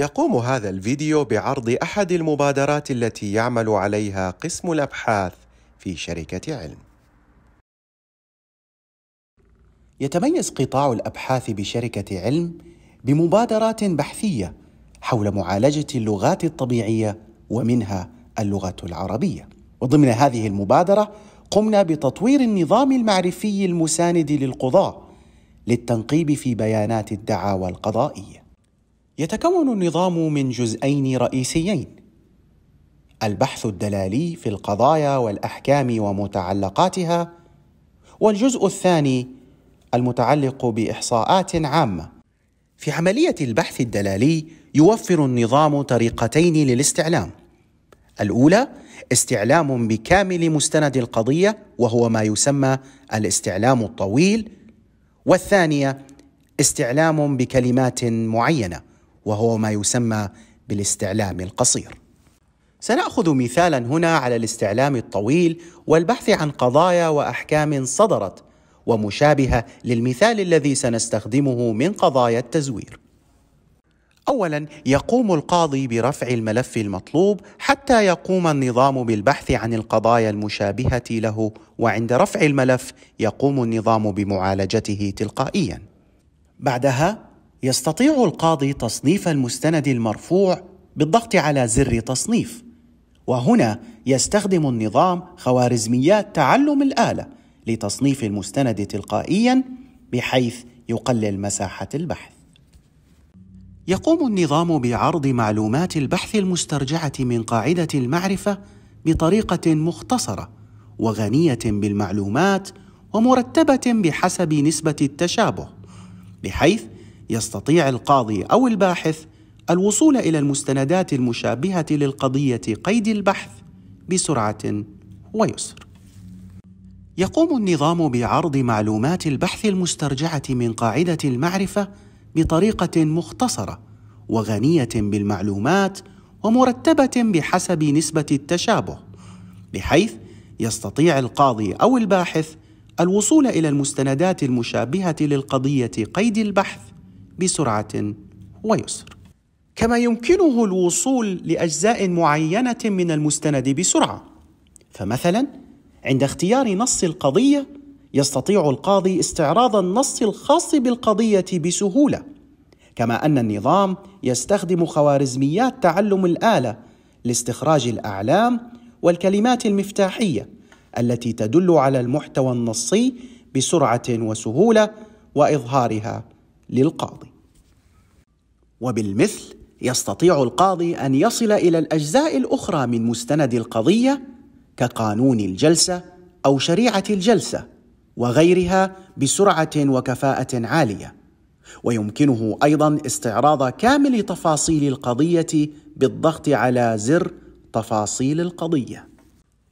يقوم هذا الفيديو بعرض أحد المبادرات التي يعمل عليها قسم الأبحاث في شركة علم. يتميز قطاع الأبحاث بشركة علم بمبادرات بحثية حول معالجة اللغات الطبيعية ومنها اللغة العربية. وضمن هذه المبادرة قمنا بتطوير النظام المعرفي المساند للقضاء للتنقيب في بيانات الدعاوى القضائيه يتكون النظام من جزئين رئيسيين البحث الدلالي في القضايا والاحكام ومتعلقاتها والجزء الثاني المتعلق باحصاءات عامه في عمليه البحث الدلالي يوفر النظام طريقتين للاستعلام الاولى استعلام بكامل مستند القضيه وهو ما يسمى الاستعلام الطويل والثانيه استعلام بكلمات معينه وهو ما يسمى بالاستعلام القصير. سناخذ مثالا هنا على الاستعلام الطويل والبحث عن قضايا واحكام صدرت ومشابهه للمثال الذي سنستخدمه من قضايا التزوير. اولا يقوم القاضي برفع الملف المطلوب حتى يقوم النظام بالبحث عن القضايا المشابهه له وعند رفع الملف يقوم النظام بمعالجته تلقائيا. بعدها يستطيع القاضي تصنيف المستند المرفوع بالضغط على زر تصنيف وهنا يستخدم النظام خوارزميات تعلم الاله لتصنيف المستند تلقائيا بحيث يقلل مساحه البحث يقوم النظام بعرض معلومات البحث المسترجعه من قاعده المعرفه بطريقه مختصره وغنيه بالمعلومات ومرتبه بحسب نسبه التشابه بحيث يستطيع القاضي أو الباحث الوصول إلى المستندات المشابهة للقضية قيد البحث بسرعة ويسر. يقوم النظام بعرض معلومات البحث المسترجعة من قاعدة المعرفة بطريقة مختصرة وغنية بالمعلومات ومرتبة بحسب نسبة التشابه، بحيث يستطيع القاضي أو الباحث الوصول إلى المستندات المشابهة للقضية قيد البحث بسرعة ويسر كما يمكنه الوصول لاجزاء معينه من المستند بسرعه فمثلا عند اختيار نص القضيه يستطيع القاضي استعراض النص الخاص بالقضيه بسهوله كما ان النظام يستخدم خوارزميات تعلم الاله لاستخراج الاعلام والكلمات المفتاحيه التي تدل على المحتوى النصي بسرعه وسهوله واظهارها للقاضي وبالمثل يستطيع القاضي ان يصل الى الاجزاء الاخرى من مستند القضيه كقانون الجلسه او شريعه الجلسه وغيرها بسرعه وكفاءه عاليه ويمكنه ايضا استعراض كامل تفاصيل القضيه بالضغط على زر تفاصيل القضيه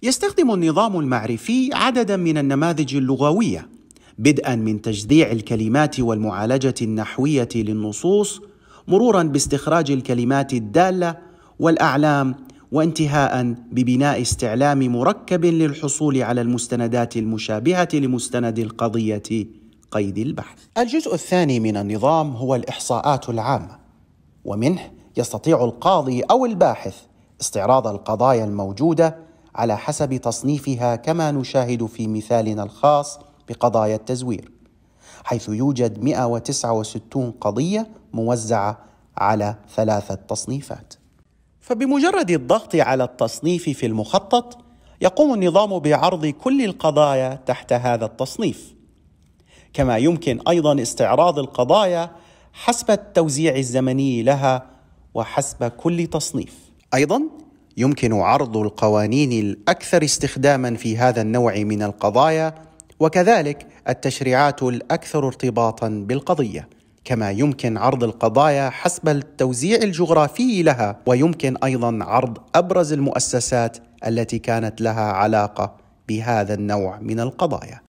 يستخدم النظام المعرفي عددا من النماذج اللغويه بدءا من تجذيع الكلمات والمعالجه النحويه للنصوص مرورا باستخراج الكلمات الداله والاعلام وانتهاء ببناء استعلام مركب للحصول على المستندات المشابهه لمستند القضيه قيد البحث. الجزء الثاني من النظام هو الاحصاءات العامه ومنه يستطيع القاضي او الباحث استعراض القضايا الموجوده على حسب تصنيفها كما نشاهد في مثالنا الخاص بقضايا التزوير. حيث يوجد 169 قضية موزعة على ثلاثة تصنيفات. فبمجرد الضغط على التصنيف في المخطط يقوم النظام بعرض كل القضايا تحت هذا التصنيف. كما يمكن ايضا استعراض القضايا حسب التوزيع الزمني لها وحسب كل تصنيف. ايضا يمكن عرض القوانين الاكثر استخداما في هذا النوع من القضايا وكذلك التشريعات الاكثر ارتباطا بالقضيه كما يمكن عرض القضايا حسب التوزيع الجغرافي لها ويمكن ايضا عرض ابرز المؤسسات التي كانت لها علاقه بهذا النوع من القضايا